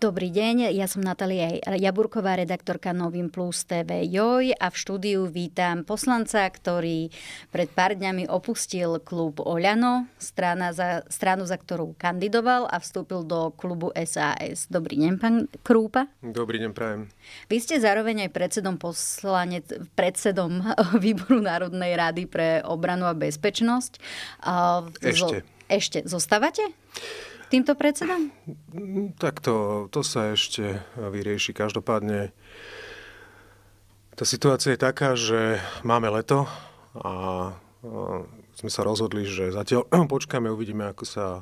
Dobrý deň, ja som Natalia Jaburková, redaktorka Novým Plus TV Joj a v štúdiu vítam poslanca, ktorý pred pár dňami opustil klub Oľano, strana za, stranu, za ktorú kandidoval a vstúpil do klubu SAS. Dobrý deň, pán Krúpa. Dobrý deň, prajem. Vy ste zároveň aj predsedom, poslanec, predsedom Výboru Národnej rady pre obranu a bezpečnosť. Ešte. Zo, ešte. Zostávate? týmto predsedom? Tak to, to sa ešte vyrieši. Každopádne tá situácia je taká, že máme leto a e, sme sa rozhodli, že zatiaľ počkáme, uvidíme, ako sa e,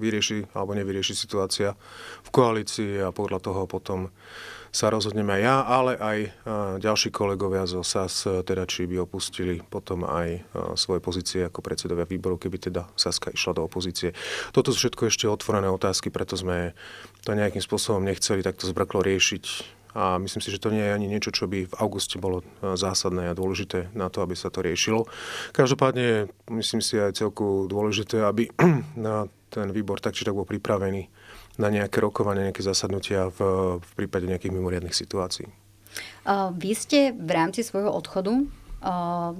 vyrieši alebo nevyrieši situácia v koalícii a podľa toho potom sa rozhodneme aj ja, ale aj e, ďalší kolegovia zo SAS, e, teda či by opustili potom aj e, svoje pozície ako predsedovia výboru, keby teda Saska išla do opozície. Toto sú všetko ešte otvorené otázky, preto sme to nejakým spôsobom nechceli takto zbrklo riešiť a myslím si, že to nie je ani niečo, čo by v auguste bolo zásadné a dôležité na to, aby sa to riešilo. Každopádne myslím si aj celku dôležité, aby na ten výbor tak či tak bol pripravený na nejaké rokovanie, nejaké zasadnutia v, v prípade nejakých mimoriadných situácií. Uh, vy ste v rámci svojho odchodu uh,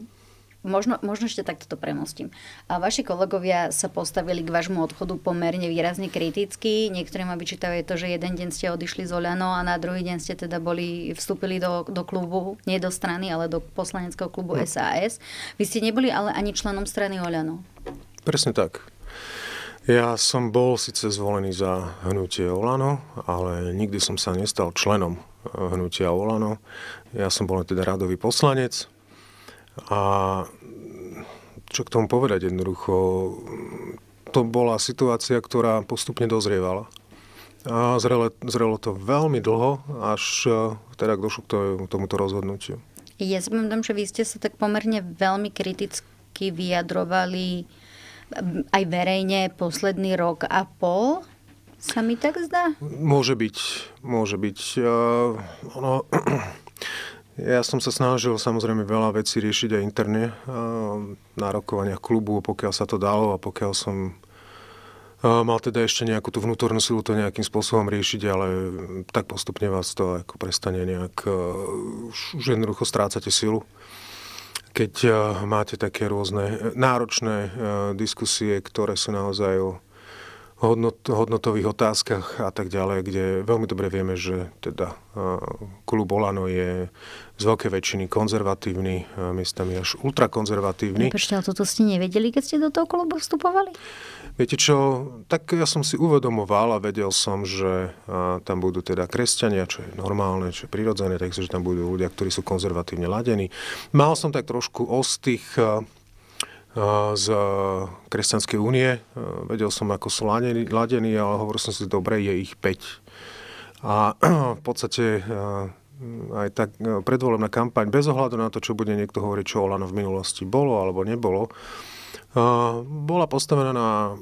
Možno, možno ešte takto to premostím. vaši kolegovia sa postavili k vášmu odchodu pomerne výrazne kriticky. Niektorí ma vyčítajú to, že jeden deň ste odišli z Oľano a na druhý deň ste teda boli, vstúpili do, do klubu, nie do strany, ale do poslaneckého klubu no. SAS. Vy ste neboli ale ani členom strany Oľano. Presne tak. Ja som bol síce zvolený za hnutie Olano, ale nikdy som sa nestal členom eh, hnutia Olano. Ja som bol teda radový poslanec a čo k tomu povedať jednoducho, to bola situácia, ktorá postupne dozrievala. A zrelo, zrelo to veľmi dlho, až eh, teda došlo k tomuto rozhodnutiu. Ja si pamätám, že vy ste sa tak pomerne veľmi kriticky vyjadrovali aj verejne posledný rok a pol, sa mi tak zdá? Môže byť, môže byť. Uh, ono, ja som sa snažil samozrejme veľa vecí riešiť aj interne uh, na rokovaniach klubu, pokiaľ sa to dalo a pokiaľ som uh, mal teda ešte nejakú tú vnútornú silu to nejakým spôsobom riešiť, ale tak postupne vás to ako prestane nejak, uh, už jednoducho strácate silu keď eh, máte také rôzne eh, náročné eh, diskusie, ktoré sú naozaj o hodnot, hodnotových otázkach a tak ďalej, kde veľmi dobre vieme, že teda e, klub Olano je z veľkej väčšiny konzervatívny, e, miestami až ultrakonzervatívny. Prečo ale toto ste nevedeli, keď ste do toho klubu vstupovali? Viete čo, tak ja som si uvedomoval a vedel som, že e, tam budú teda kresťania, čo je normálne, čo je prirodzené, takže tam budú ľudia, ktorí sú konzervatívne ladení. Mal som tak trošku ostých z e, Kresťanskej únie. E, vedel som, ako sú ladení, ale hovoril som si, dobre, je ich 5. A v podstate e, aj tak predvolebná kampaň, bez ohľadu na to, čo bude niekto hovoriť, čo Olano v minulosti bolo alebo nebolo, bola postavená na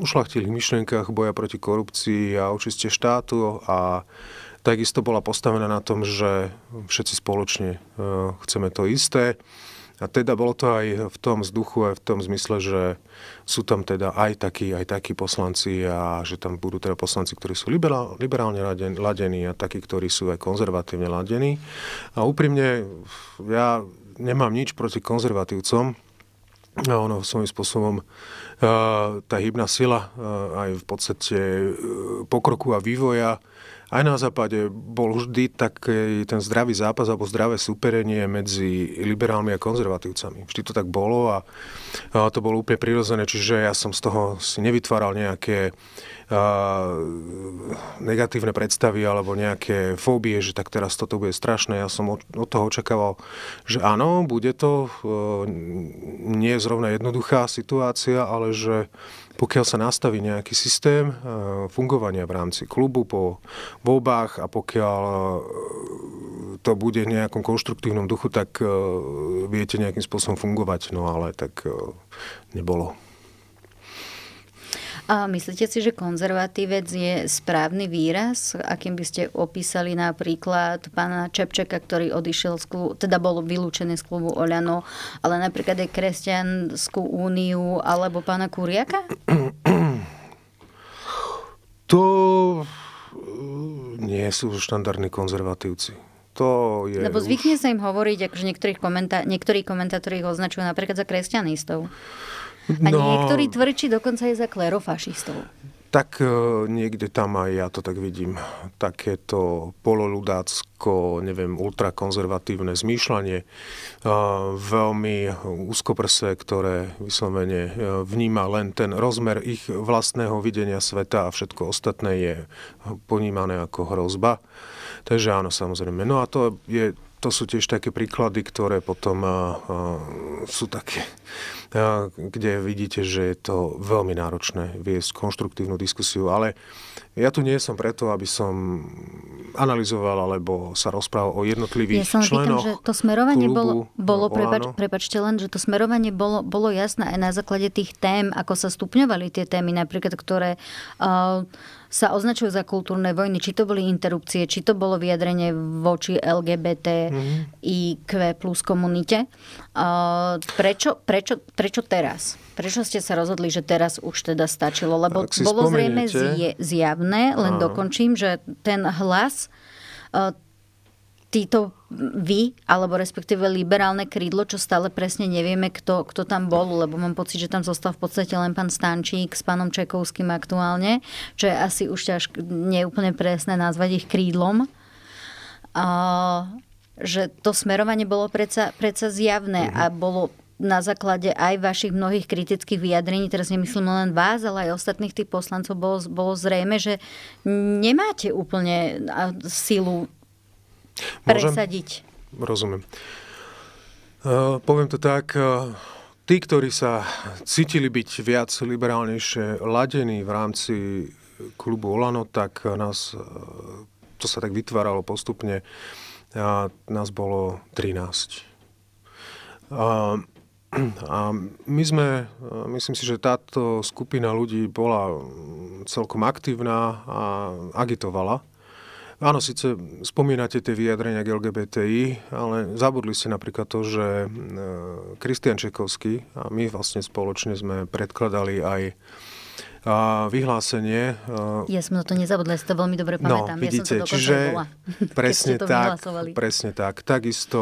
ušlachtilých myšlienkach boja proti korupcii a očiste štátu a takisto bola postavená na tom, že všetci spoločne chceme to isté. A teda bolo to aj v tom vzduchu, aj v tom zmysle, že sú tam teda aj takí, aj takí poslanci a že tam budú teda poslanci, ktorí sú liberál, liberálne ladení a takí, ktorí sú aj konzervatívne ladení. A úprimne, ja nemám nič proti konzervatívcom, a ono svojím spôsobom e, tá hybná sila e, aj v podstate e, pokroku a vývoja aj na západe bol vždy taký ten zdravý zápas alebo zdravé súperenie medzi liberálmi a konzervatívcami. Vždy to tak bolo a, a to bolo úplne prirodzené, čiže ja som z toho si nevytváral nejaké uh, negatívne predstavy alebo nejaké fóbie, že tak teraz toto bude strašné. Ja som od, toho očakával, že áno, bude to e, nie je zrovna jednoduchá situácia, ale že pokiaľ sa nastaví nejaký systém e, fungovania v rámci klubu po voľbách a pokiaľ e, to bude v nejakom konštruktívnom duchu, tak viete nejakým spôsobom fungovať. No ale tak nebolo. A myslíte si, že konzervatívec je správny výraz, akým by ste opísali napríklad pána Čepčeka, ktorý odišiel z klubu, teda bol vylúčený z klubu Oľano, ale napríklad aj Kresťanskú úniu alebo pána Kuriaka? To eh, nie sú štandardní konzervatívci. To je Lebo zvykne už... sa im hovoriť, akože komentá- niektorí komentátori ich označujú napríklad za kresťanistov. A no, niektorí tvrdí dokonca je za klerofašistov. Tak e, niekde tam aj ja to tak vidím. Takéto pololudácko, neviem, ultrakonzervatívne zmýšľanie. E, veľmi úzkoprse, ktoré vyslovene e, vníma len ten rozmer ich vlastného videnia sveta a všetko ostatné je ponímané ako hrozba. Takže áno, samozrejme. No a to je to sú tiež také príklady, ktoré potom sú také, a, kde vidíte, že je to veľmi náročné viesť konštruktívnu diskusiu, ale ja tu nie som preto, aby som analyzoval alebo sa rozprával o jednotlivých ja som členoch pýtam, že to smerovanie klubu, bolo, bolo prepač, prepačte len, že to smerovanie bolo, bolo jasné aj na základe tých tém, ako sa stupňovali tie témy, napríklad, ktoré uh, sa označujú za kultúrne vojny. Či to boli interrupcie, či to bolo vyjadrenie voči LGBT mm-hmm. IQ plus komunite. Uh, prečo, prečo, prečo teraz? Prečo ste sa rozhodli, že teraz už teda stačilo? Lebo bolo zrejme zjavné, len Aha. dokončím, že ten hlas uh, títo vy, alebo respektíve liberálne krídlo, čo stále presne nevieme, kto, kto tam bol, lebo mám pocit, že tam zostal v podstate len pán Stančík s pánom Čekovským aktuálne, čo je asi už ťaž neúplne presné nazvať ich krídlom. A, že to smerovanie bolo predsa, predsa zjavné a mhm. bolo na základe aj vašich mnohých kritických vyjadrení, teraz nemyslím len vás, ale aj ostatných tých poslancov, bolo, bolo zrejme, že nemáte úplne silu presadiť. Môžem? Rozumiem. E, poviem to tak, e, tí, ktorí sa cítili byť viac liberálnejšie ladení v rámci klubu Olano, tak nás, e, to sa tak vytváralo postupne, a nás bolo 13. A, a my sme, myslím si, že táto skupina ľudí bola mm, celkom aktívna a agitovala Áno, síce spomínate tie vyjadrenia k LGBTI, ale zabudli ste napríklad to, že e, Kristian Čekovský a my vlastne spoločne sme predkladali aj a e, vyhlásenie. E, ja som na to nezabudla, si to veľmi dobre no, pamätám. No, vidíte, ja som to čiže bola, presne tak, presne tak. Takisto,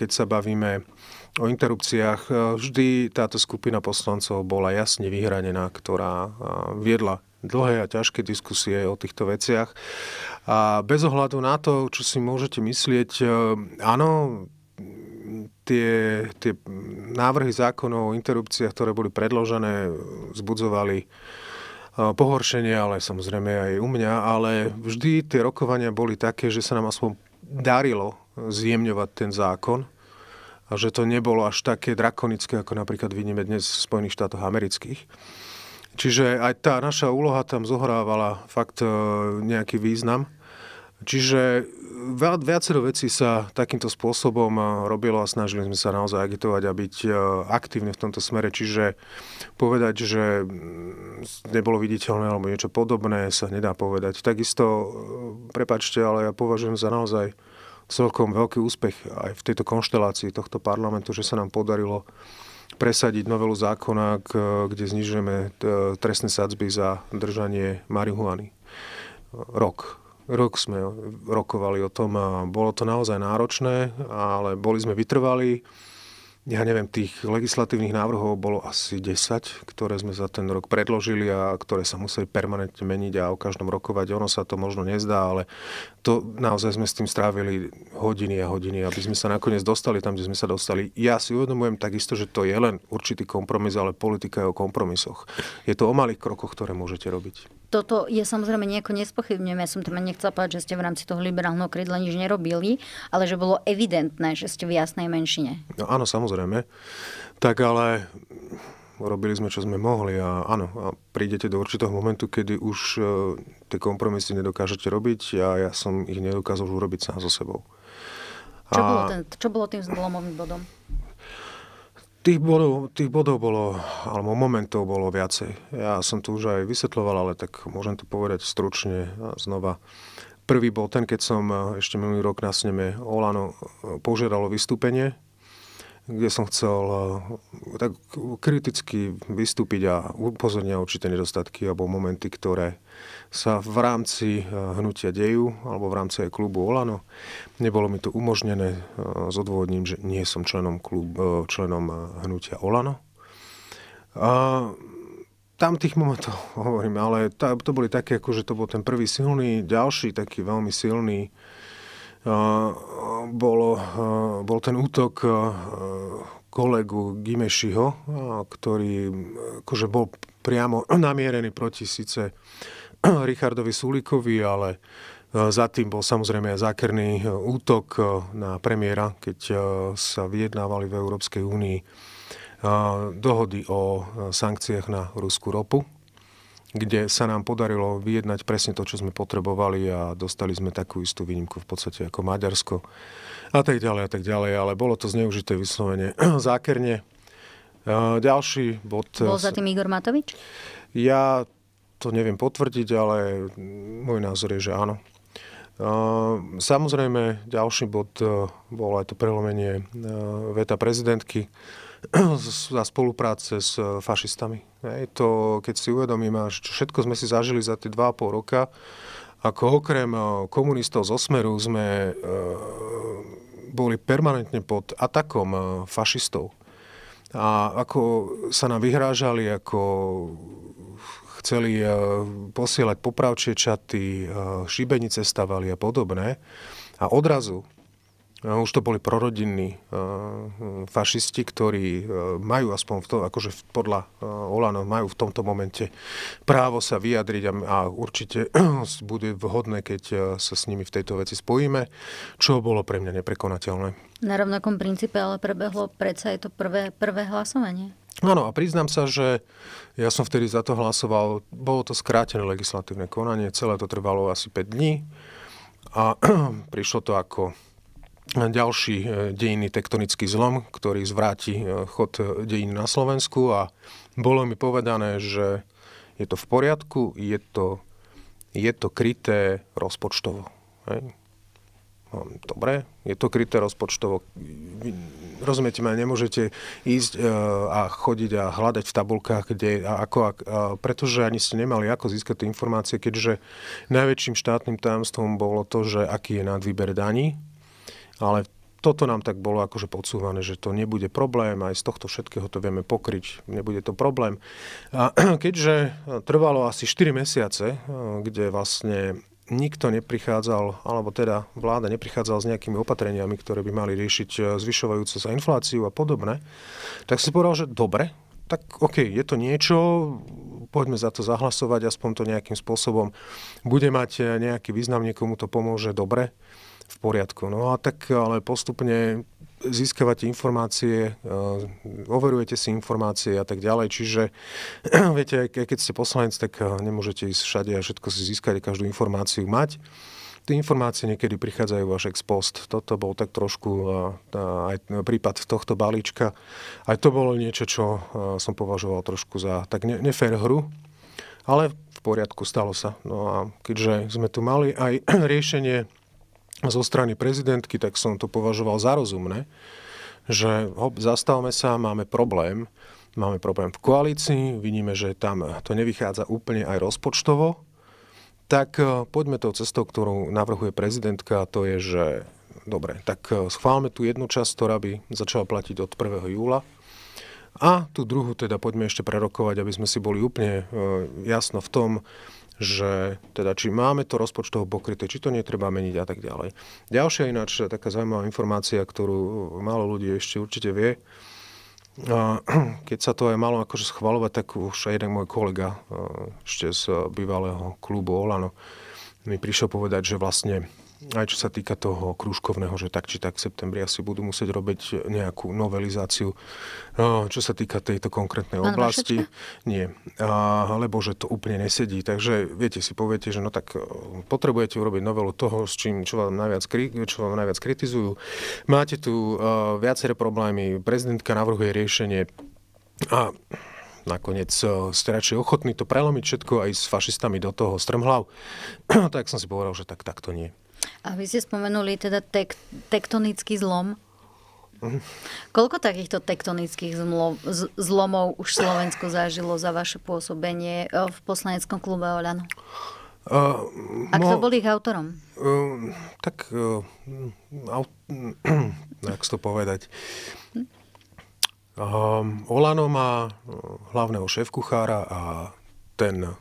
keď sa bavíme o interrupciách, vždy táto skupina poslancov bola jasne vyhranená, ktorá viedla dlhé a ťažké diskusie o týchto veciach. A bez ohľadu na to, čo si môžete myslieť, e, áno, tie, tie návrhy zákonov o interrupciách, ktoré boli predložené, zbudzovali e, pohoršenie, ale samozrejme aj u mňa, ale vždy tie rokovania boli také, že sa nám aspoň darilo zjemňovať ten zákon a že to nebolo až také drakonické, ako napríklad vidíme dnes v Spojených štátoch amerických. Čiže aj tá naša úloha tam zohrávala fakt e, nejaký význam. Čiže e, viacero vecí sa takýmto spôsobom e, robilo a snažili sme sa naozaj agitovať a byť aktívne v tomto smere. Čiže povedať, že mm, nebolo viditeľné alebo niečo podobné sa nedá povedať. Takisto, prepačte, ale ja považujem za naozaj celkom veľký úspech aj v tejto konštelácii tohto parlamentu, že sa nám podarilo presadiť novelu zákona, kde znižujeme e, trestné sadzby za držanie marihuany. Rok. Rok sme rokovali o tom a bolo to naozaj náročné, ale boli sme vytrvali ja neviem, tých legislatívnych návrhov bolo asi 10, ktoré sme za ten rok predložili a ktoré sa museli permanentne meniť a o každom rokovať. Ono sa to možno nezdá, ale to naozaj sme s tým strávili hodiny a hodiny, aby sme sa nakoniec dostali tam, kde sme sa dostali. Ja si uvedomujem takisto, že to je len určitý kompromis, ale politika je o kompromisoch. Je to o malých krokoch, ktoré môžete robiť toto je samozrejme nejako nespochybňujem. Ja som tam teda nechcela povedať, že ste v rámci toho liberálneho krídla nič nerobili, ale že bolo evidentné, že ste v jasnej menšine. No áno, samozrejme. Tak ale robili sme, čo sme mohli a áno, a prídete do určitého momentu, kedy už uh, tie kompromisy nedokážete robiť a ja som ich nedokázal urobiť sám so sebou. Čo, a... bolo, ten, čo bolo tým zlomovým bodom? Tých bodov, tých bodov bolo, alebo momentov bolo viacej. Ja som to už aj vysvetľoval, ale tak môžem to povedať stručne a znova. Prvý bol ten, keď som e, ešte minulý rok na sneme Olano e, požiadalo vystúpenie, kde som chcel e, tak kriticky vystúpiť a upozorniť na určité nedostatky alebo momenty, ktoré, sa v rámci eh, hnutia dejú alebo v rámci aj klubu Olano. Nebolo mi to umožnené eh, s odôvodním, že nie som členom, klub, eh, členom hnutia Olano. A tam tých momentov hovorím, ale to, to boli také, že že to bol ten prvý silný, ďalší taký veľmi silný uh, bolo, uh, bol ten útok uh, kolegu Gimešiho, uh, ktorý akože bol priamo namierený proti síce Richardovi Sulikovi, ale e, za tým bol samozrejme aj zákerný e, útok e, na premiéra, keď sa vyjednávali v Európskej únii dohody o sankciách na ruskú ropu, kde sa nám podarilo vyjednať presne to, čo sme potrebovali a dostali sme takú istú výnimku v podstate ako Maďarsko a tak ďalej a tak ďalej, ale bolo to zneužité vyslovene zákerne. Ďalší bod... Bol za tým Igor Matovič? Ja to neviem potvrdiť, ale môj názor je, že áno. Samozrejme, ďalší bod e, bolo aj to prelomenie e, veta prezidentky za spolupráce s e, fašistami. Je to, keď si uvedomím, až všetko sme si zažili za tie 2,5 roka, ako okrem komunistov zo Smeru sme boli permanentne pod atakom fašistov. A ako sa nám vyhrážali, ako chceli eh, posielať popravčie čaty, eh, šibenice stavali a podobné. A odrazu eh, už to boli prorodinní fašisti, ktorí majú aspoň v tom, akože podľa Olano majú v tomto momente právo sa vyjadriť a, a určite bude vhodné, keď sa s nimi v tejto veci spojíme, čo bolo pre mňa neprekonateľné. Na rovnakom princípe ale prebehlo predsa aj to prvé, prvé hlasovanie. Áno, a priznám sa, že ja som vtedy za to hlasoval. Bolo to skrátené legislatívne konanie, celé to trvalo asi 5 dní a prišlo to ako ďalší e, dejinný tektonický zlom, ktorý zvráti e, chod e, dejín na Slovensku a bolo mi povedané, že je to v poriadku, je to, je to kryté rozpočtovo. Hej. Hm, dobre, je to kryté rozpočtovo. Rozumiete ma, nemôžete ísť e, a chodiť a hľadať v tabulkách, kde a ako, a, e, pretože ani ste nemali ako získať tie informácie, keďže najväčším štátnym tajomstvom bolo to, že aký je nadvýber daní, ale toto nám tak bolo akože podsúvané, že to nebude problém, aj z tohto všetkého to vieme pokryť, nebude to problém. A keďže trvalo asi 4 mesiace, e, kde vlastne nikto neprichádzal, alebo teda vláda neprichádzala s nejakými opatreniami, ktoré by mali riešiť e, zvyšovajúcu sa infláciu a podobné. tak si povedal, že dobre, tak OK, je to niečo, poďme za to zahlasovať, aspoň to nejakým spôsobom bude mať e, nejaký význam, niekomu to pomôže dobre, v poriadku. No a tak ale postupne získavate informácie, eh, overujete si informácie a tak ďalej. Čiže viete, aj keď ste poslanec, tak eh, nemôžete ísť všade a všetko si získať každú informáciu mať. Tie informácie niekedy prichádzajú až ex post. Toto bol tak trošku eh, aj prípad tohto balíčka. Aj to bolo niečo, čo som považoval trošku za tak nefér hru. Ale v poriadku, stalo sa. No a keďže sme tu mali aj riešenie zo strany prezidentky, tak som to považoval za rozumné, že hop, zastavme sa, máme problém. Máme problém v koalícii, vidíme, že tam to nevychádza úplne aj rozpočtovo, tak e, poďme tou cestou, ktorú navrhuje prezidentka, to je, že dobre, tak e, schválme tú jednu časť, ktorá by začala platiť od 1. júla a tú druhú teda poďme ešte prerokovať, aby sme si boli úplne e, jasno v tom, že teda či máme to rozpočtovo pokryté, či to netreba meniť a tak ďalej. Ďalšia ináč taká zaujímavá informácia, ktorú málo ľudí ešte určite vie, keď sa to aj malo akože schvalovať, tak už aj jeden môj kolega e, ešte z bývalého klubu Olano mi prišiel povedať, že vlastne aj čo sa týka toho krúžkovného, že tak či tak v septembri asi budú musieť robiť nejakú novelizáciu, no, čo sa týka tejto konkrétnej Pán oblasti. Vašečka? Nie. lebo že to úplne nesedí. Takže viete, si poviete, že no tak e, potrebujete urobiť novelu toho, s čím, čo vám najviac, čo vám najviac kritizujú. Máte tu e, viaceré problémy. Prezidentka navrhuje riešenie a nakoniec e, ste radšej ochotní to prelomiť všetko aj s fašistami do toho strmhlav, tak som si povedal, že tak takto nie. A vy ste spomenuli teda tek- tektonický zlom. Koľko takýchto tektonických zlo- z- zlomov už Slovensko zažilo za vaše pôsobenie e, v poslaneckom klube Oľano? Uh, mo, A kto bol ich autorom? Uh, tak, uh, e, aut, jak to povedať, um, Olano má hlavného šéf-kuchára a ten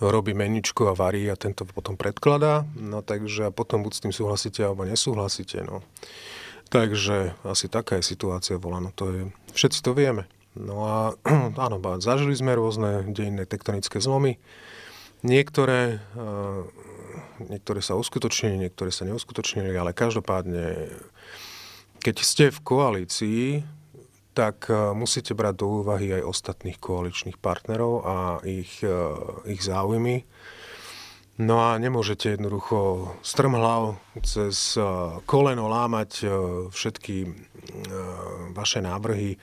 robí meničku a varí a tento potom predkladá. No takže a potom buď s tým súhlasíte alebo nesúhlasíte. No. Takže asi taká je situácia volano. To je, všetci to vieme. No a áno, zažili sme rôzne dejinné tektonické zlomy. Niektoré, e, niektoré sa uskutočnili, niektoré sa neuskutočnili, ale každopádne, keď ste v koalícii, tak e, musíte brať do úvahy aj ostatných koaličných partnerov a ich, e, ich záujmy. No a nemôžete jednoducho strmhľav cez e, koleno lámať všetky vaše návrhy,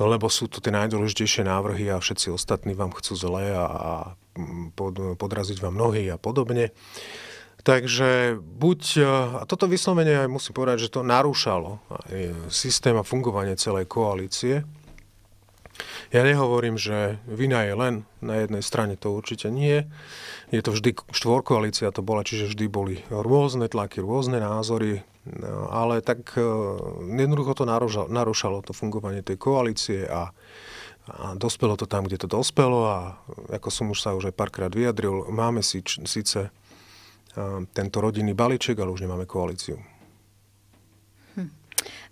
lebo sú to tie najdôležitejšie návrhy a všetci ostatní vám chcú zle a podraziť vám nohy a podobne. Takže buď, e, a toto vyslovene aj musím povedať, že to narúšalo e, systém a fungovanie celej koalície. Ja nehovorím, že vina je len na jednej strane, to určite nie. Je to vždy štvorkoalícia to bola, čiže vždy boli rôzne tlaky, rôzne názory, no, ale tak e, jednoducho to narúšalo, narúšalo to fungovanie tej koalície a a dospelo to tam, kde to dospelo a ako som už sa už aj párkrát vyjadril, máme si síce tento rodinný balíček, ale už nemáme koalíciu. Hm.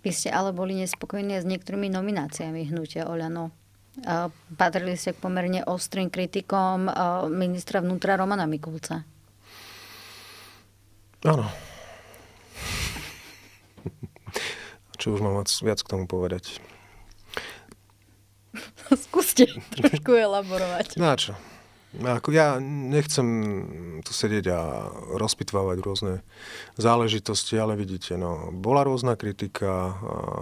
Vy ste ale boli nespokojní s niektorými nomináciami hnutia Oľano. Patrili ste k pomerne ostrým kritikom ministra vnútra Romana Mikulca. Áno. Čo už mám viac k tomu povedať? Skúste trošku elaborovať. Na čo? Ako ja nechcem tu sedieť a rozpitvávať rôzne záležitosti, ale vidíte, no, bola rôzna kritika,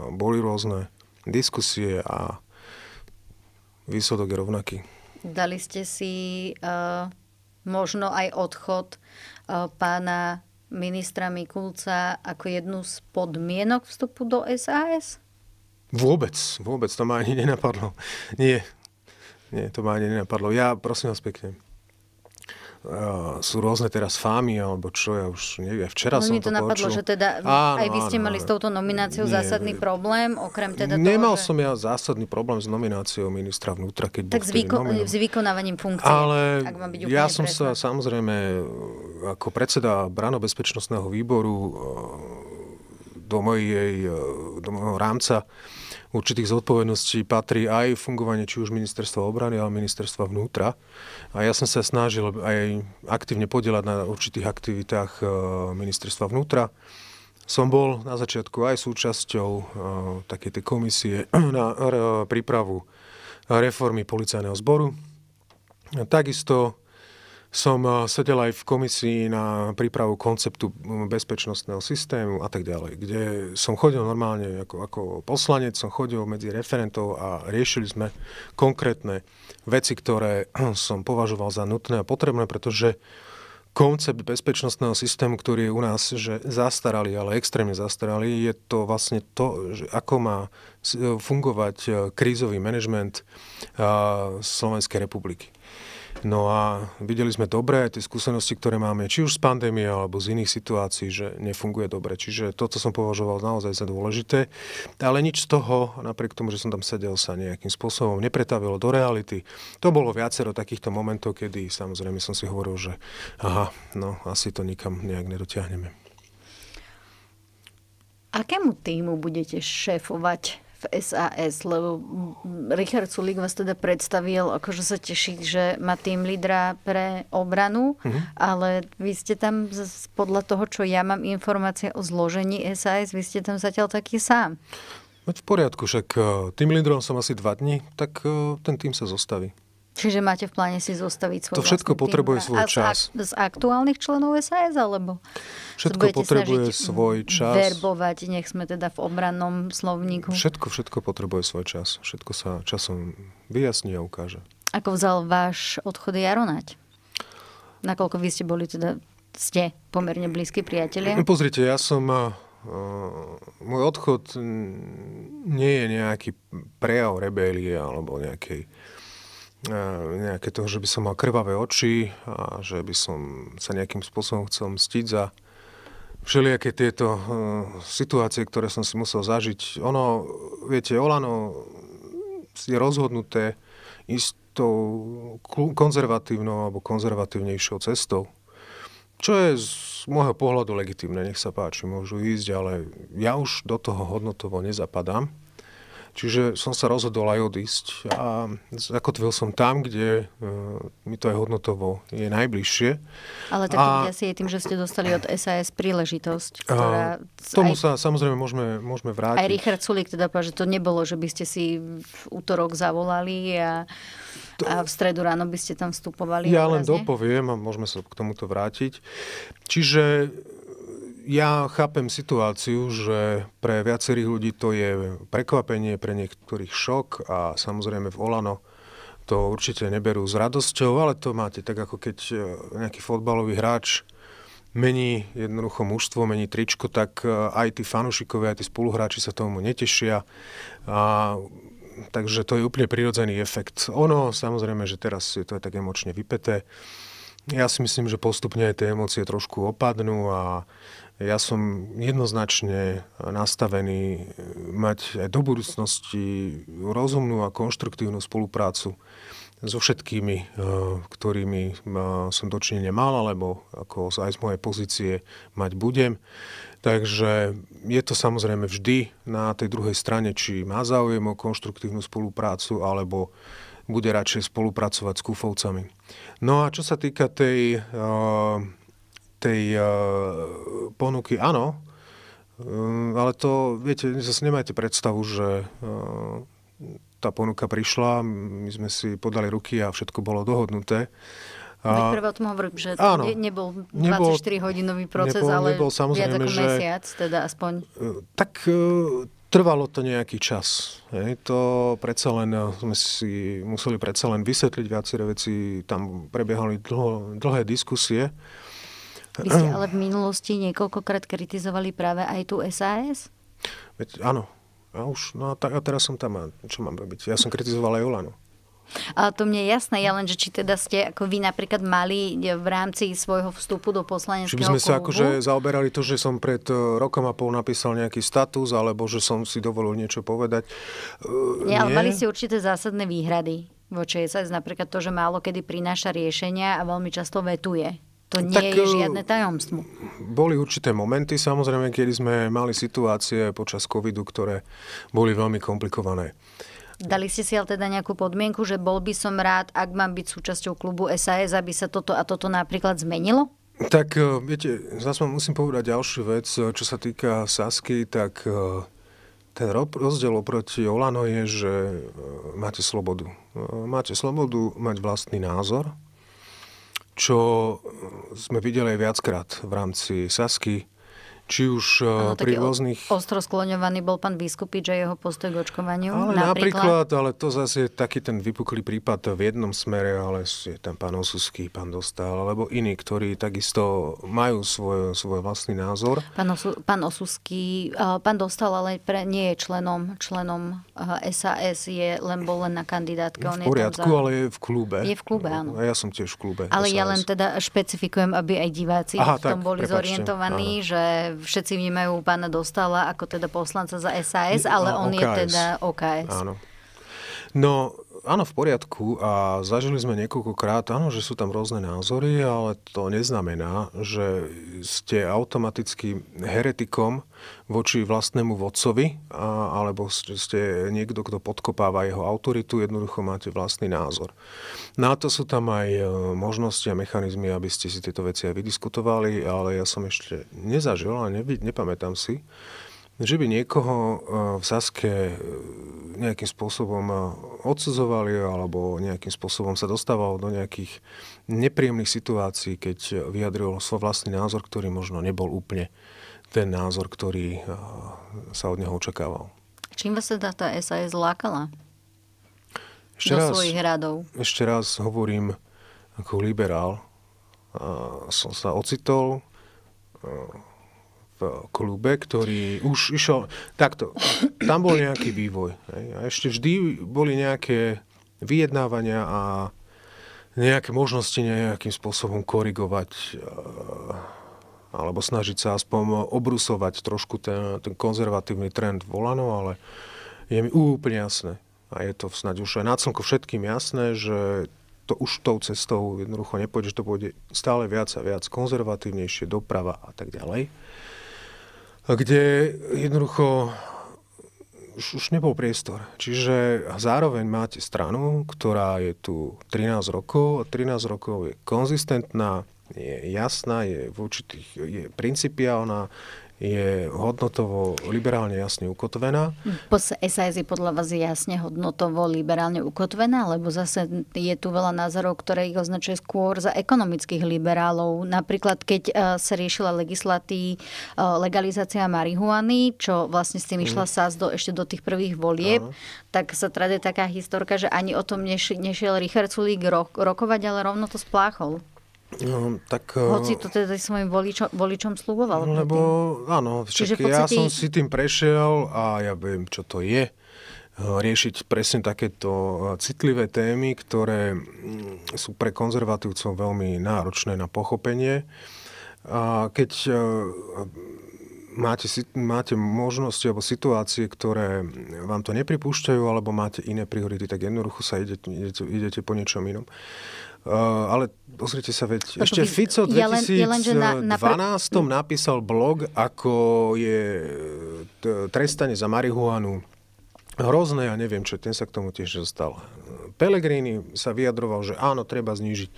boli rôzne diskusie a výsledok je rovnaký. Dali ste si uh, možno aj odchod uh, pána ministra Mikulca ako jednu z podmienok vstupu do SAS? Vôbec, vôbec to ma ani nenapadlo. Nie, nie, to ma ani nenapadlo. Ja, prosím vás pekne, Uh, sú rôzne teraz fámy, alebo čo, ja už neviem. Včera no, som to, to napadlo, počul. že teda áno, aj vy ste áno, mali s touto nomináciou nie, zásadný problém, okrem teda Nemal toho, že... som ja zásadný problém s nomináciou ministra vnútra, keď Tak s, výko- s vykonávaním funkcie, Ale ak mám byť ja som presná. sa samozrejme eh, ako predseda Branobezpečnostného výboru eh, do, mojej, do môjho rámca určitých zodpovedností patrí aj fungovanie či už ministerstva obrany, ale ministerstva vnútra. A ja som sa snažil aj aktívne podielať na určitých aktivitách e, ministerstva vnútra. Som bol na začiatku aj súčasťou uh, takej tej komisie na e, prípravu reformy policajného zboru. Takisto som eh, sedel aj v komisii na prípravu konceptu bezpečnostného systému a tak ďalej, kde som chodil normálne ako, ako poslanec, som chodil medzi referentov a riešili sme konkrétne veci, ktoré som považoval za nutné a potrebné, pretože koncept bezpečnostného systému, ktorý je u nás že zastarali, ale extrémne zastaralý, je to vlastne to, že ako má eh, fungovať eh, krízový manažment Slovenskej republiky. No a videli sme dobre aj tie skúsenosti, ktoré máme, či už z pandémie alebo z iných situácií, že nefunguje dobre. Čiže toto som považoval naozaj za dôležité. Ale nič z toho, napriek tomu, že som tam sedel, sa nejakým spôsobom nepretavilo do reality. To bolo viacero takýchto momentov, kedy samozrejme som si hovoril, že aha, no asi to nikam nejak nedotiahneme. Akému týmu budete šéfovať SAS, lebo Richard Sulik vás teda predstavil, akože sa teší, že má tým lídra pre obranu, mm-hmm. ale vy ste tam podľa toho, čo ja mám informácie o zložení SAS, vy ste tam zatiaľ taký sám. Veď v poriadku, však e, tým lídrom som asi dva dní, tak e, ten tým sa zostaví. Čiže máte v pláne si zostaviť svoj To všetko potrebuje tým, svoj a čas. A z aktuálnych členov SAS, alebo Všetko potrebuje svoj čas. verbovať, nech sme teda v obrannom slovníku. Všetko, všetko potrebuje svoj čas. Všetko sa časom vyjasní a ukáže. Ako vzal váš odchod Jaronať? Nakoľko vy ste boli teda, ste pomerne blízki priatelia? No, pozrite, ja som eh, eh, môj odchod nie je nejaký prejav rebélie alebo nejakej nejaké toho, že by som mal krvavé oči a že by som sa nejakým spôsobom chcel mstiť za všelijaké tieto e, situácie, ktoré som si musel zažiť. Ono, viete, Olano je rozhodnuté istou konzervatívnou alebo konzervatívnejšou cestou. Čo je z môjho pohľadu legitimné, nech sa páči, môžu ísť, ale ja už do toho hodnotovo nezapadám. Čiže som sa rozhodol aj odísť a zakotvil som tam, kde e, mi to aj hodnotovo je najbližšie. Ale tak a... asi je tým, že ste dostali od SAS príležitosť, ktorá... A tomu aj... sa samozrejme môžeme, môžeme vrátiť. Aj Richard Sulik teda povedal, že to nebolo, že by ste si v útorok zavolali a, to... a v stredu ráno by ste tam vstupovali. Ja len dopoviem a môžeme sa k tomuto vrátiť. Čiže ja chápem situáciu, že pre viacerých ľudí to je prekvapenie, pre niektorých šok a samozrejme v Olano to určite neberú s radosťou, ale to máte tak ako keď e, nejaký fotbalový hráč mení jednoducho mužstvo, mení tričko, tak e, aj tí fanúšikovia, aj tí spoluhráči sa tomu netešia. A, takže to je úplne prirodzený efekt. Ono, samozrejme, že teraz je to aj tak emočne vypeté. Ja si myslím, že postupne aj tie emócie trošku opadnú a ja som jednoznačne nastavený mať aj do budúcnosti rozumnú a konštruktívnu spoluprácu so všetkými, eh, ktorými eh, som dočinenie mal, alebo ako aj z mojej pozície mať budem. Takže je to samozrejme vždy na tej druhej strane, či má záujem o konštruktívnu spoluprácu, alebo bude radšej spolupracovať s kufovcami. No a čo sa týka tej eh, tej eh, ponuky áno, eh, ale to, viete, zase nemajte predstavu, že eh, tá ponuka prišla, my sme si podali ruky a všetko bolo dohodnuté. A... prvé o tom hovorím, že to áno, ne, nebol 24-hodinový proces, nebol, ale nebol, viac ako že, mesiac, teda aspoň. Tak trvalo to nejaký čas. Hej. To predsa len, sme si museli predsa len vysvetliť viaceré veci, tam prebiehali dlho, dlhé diskusie. Vy ste ale v minulosti niekoľkokrát kritizovali práve aj tú SAS? Veď, áno. A už, no a, ta, a teraz som tam a čo mám robiť? Ja som kritizoval aj Olanu. A to mne je jasné, ja len, že či teda ste, ako vy napríklad mali v rámci svojho vstupu do poslaneckého Či by sme klubu? sa akože zaoberali to, že som pred e, rokom a pol napísal nejaký status, alebo že som si dovolil niečo povedať. Uh, e, ja, nie, ale mali ste určité zásadné výhrady voči SAS, napríklad to, že málo kedy prináša riešenia a veľmi často vetuje. To nie tak, je eh, žiadne tajomstvo. Boli určité momenty, samozrejme, kedy sme mali situácie počas covidu, ktoré boli veľmi komplikované. Dali ste si ale teda nejakú podmienku, že bol by som rád, ak mám byť súčasťou klubu SAS, aby sa toto a toto napríklad zmenilo? Tak eh, viete, zase vám musím povedať ďalšiu vec, eh, čo sa týka Sasky, tak ten rozdiel oproti Olano je, že máte slobodu. Máte slobodu mať vlastný názor, čo eh, sme videli aj viackrát v rámci Sasky, či už ano, e, pri rôznych... Ostro skloňovaný bol pán Vyskupič a jeho postoj k očkovaniu. Ale napríklad... napríklad, ale to zase je taký ten vypuklý prípad v jednom smere, ale je tam pán Osuský, pán Dostal, alebo iní, ktorí takisto majú svoj, svoj vlastný názor. Pán, Osu, pán osusky, pán Dostal, ale pre, nie je členom, členom SAS, e, je len bol len na kandidátke. No, v poriadku, za... ale je v klube. Je v klube, áno. A ja som tiež v klube. Ale SAS. ja len teda špecifikujem, aby aj diváci Aha, v tom tak, boli prepačte. zorientovaní, áno. že všetci vnímajú pána Dostala ako teda poslanca za SAS, ale on je teda OKS. Áno. No, áno, v poriadku a zažili sme niekoľkokrát, áno, že sú tam rôzne názory, ale to neznamená, že ste automaticky heretikom voči vlastnému vodcovi, a, alebo ste niekto, kto podkopáva jeho autoritu, jednoducho máte vlastný názor. Na no to sú tam aj e, možnosti a mechanizmy, aby ste si tieto veci aj vydiskutovali, ale ja som ešte nezažil a nepamätám si, že by niekoho e, v Saske e, nejakým spôsobom e, odsudzovali alebo nejakým spôsobom sa dostával do nejakých nepríjemných situácií, keď vyjadril svoj vlastný názor, ktorý možno nebol úplne ten názor, ktorý sa od neho očakával. Čím vás teda tá SAS lákala? Ešte do raz, svojich radov. Ešte raz hovorím, ako liberál som sa ocitol v klube, ktorý už išiel takto. Tam bol nejaký vývoj. Hej. A ešte vždy boli nejaké vyjednávania a nejaké možnosti nejakým spôsobom korigovať eh, alebo snažiť sa aspoň obrusovať trošku ten, ten konzervatívny trend Volano, ale je mi úplne jasné. A je to snáď už aj celko všetkým jasné, že to už tou cestou jednoducho nepôjde, že to pôjde stále viac a viac konzervatívnejšie, doprava a tak ďalej kde jednoducho už, už nebol priestor. Čiže zároveň máte stranu, ktorá je tu 13 rokov, a 13 rokov je konzistentná, je jasná, je v určitých, je principiálna, je hodnotovo liberálne jasne ukotvená. SAS je podľa vás jasne hodnotovo liberálne ukotvená, lebo zase je tu veľa názorov, ktoré ich označuje skôr za ekonomických liberálov. Napríklad, keď e, sa riešila legislatí e, legalizácia marihuany, čo vlastne s tým mm. išla mm. SAS do, ešte do tých prvých volieb, Aha. tak sa trade teda taká historka, že ani o tom nešiel Richard Sulík rokovať, ale rovno to spláchol. No, tak, e, Hoci to teda svojim voličom, voličom slúboval. No, lebo tým. áno, však ja podstate... som si tým prešiel a ja viem, čo to je e, riešiť presne takéto e, citlivé témy, ktoré mm, sú pre konzervatívcov veľmi náročné na pochopenie. A keď máte, máte možnosti alebo situácie, ktoré vám to nepripúšťajú, alebo máte iné priority, tak jednoducho sa idete, idete, idete po niečom inom. Uh, ale pozrite sa, veď Počuť, ešte Fico v 2012 na, na pr... napísal blog, ako je trestanie za marihuanu hrozné, ja neviem čo, ten sa k tomu tiež dostal. Pelegrini sa vyjadroval, že áno, treba znížiť.